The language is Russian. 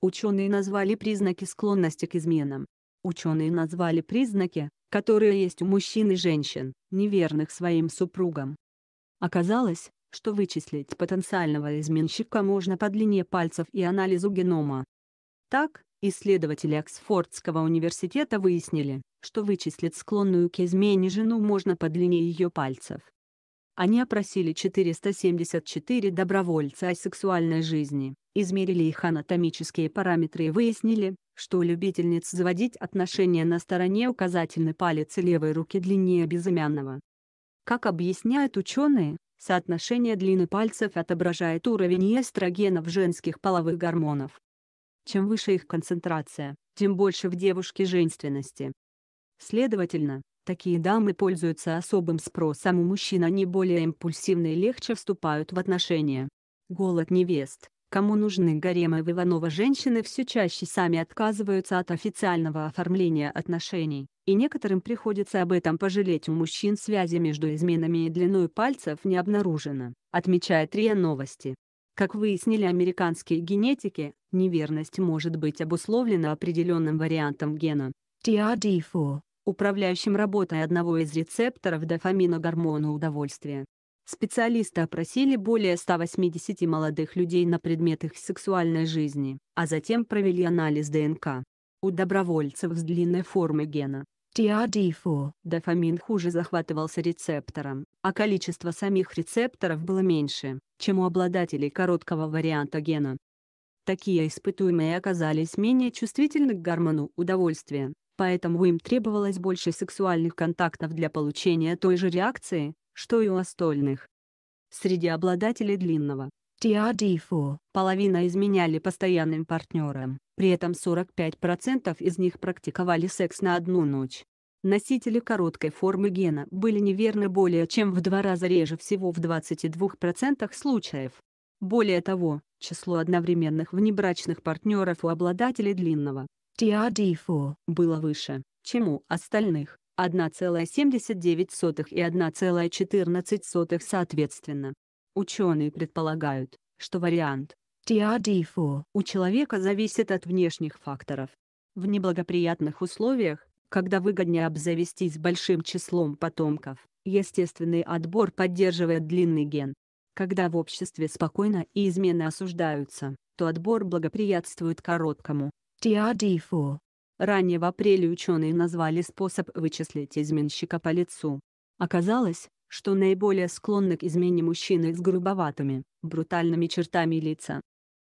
Ученые назвали признаки склонности к изменам. Ученые назвали признаки, которые есть у мужчин и женщин, неверных своим супругам. Оказалось, что вычислить потенциального изменщика можно по длине пальцев и анализу генома. Так, исследователи Оксфордского университета выяснили, что вычислить склонную к измене жену можно по длине ее пальцев. Они опросили 474 добровольца о сексуальной жизни, измерили их анатомические параметры и выяснили, что у любительниц заводить отношения на стороне указательный палец левой руки длиннее безымянного. Как объясняют ученые, соотношение длины пальцев отображает уровень эстрогенов женских половых гормонов. Чем выше их концентрация, тем больше в девушке женственности. Следовательно, Такие дамы пользуются особым спросом у мужчин, они более импульсивны и легче вступают в отношения. Голод невест. Кому нужны гаремы в Иванова женщины все чаще сами отказываются от официального оформления отношений, и некоторым приходится об этом пожалеть у мужчин связи между изменами и длиной пальцев не обнаружено, отмечает РИА Новости. Как выяснили американские генетики, неверность может быть обусловлена определенным вариантом гена TRD4 управляющим работой одного из рецепторов дофамина гормона удовольствия. Специалисты опросили более 180 молодых людей на предмет их сексуальной жизни, а затем провели анализ ДНК. У добровольцев с длинной формой гена TRD4 а дофамин хуже захватывался рецептором, а количество самих рецепторов было меньше, чем у обладателей короткого варианта гена. Такие испытуемые оказались менее чувствительны к гормону удовольствия, поэтому им требовалось больше сексуальных контактов для получения той же реакции, что и у остальных. Среди обладателей длинного TRD4 а, половина изменяли постоянным партнерам, при этом 45% из них практиковали секс на одну ночь. Носители короткой формы гена были неверны более чем в два раза реже всего в 22% случаев. Более того, число одновременных внебрачных партнеров у обладателей длинного TRD4 а было выше, чем у остальных, 1,79 и 1,14 соответственно. Ученые предполагают, что вариант TRD4 а у человека зависит от внешних факторов. В неблагоприятных условиях, когда выгоднее обзавестись большим числом потомков, естественный отбор поддерживает длинный ген. Когда в обществе спокойно и измены осуждаются, то отбор благоприятствует короткому, TRD4. А Ранее в апреле ученые назвали способ вычислить изменщика по лицу. Оказалось, что наиболее склонны к измене мужчины с грубоватыми, брутальными чертами лица,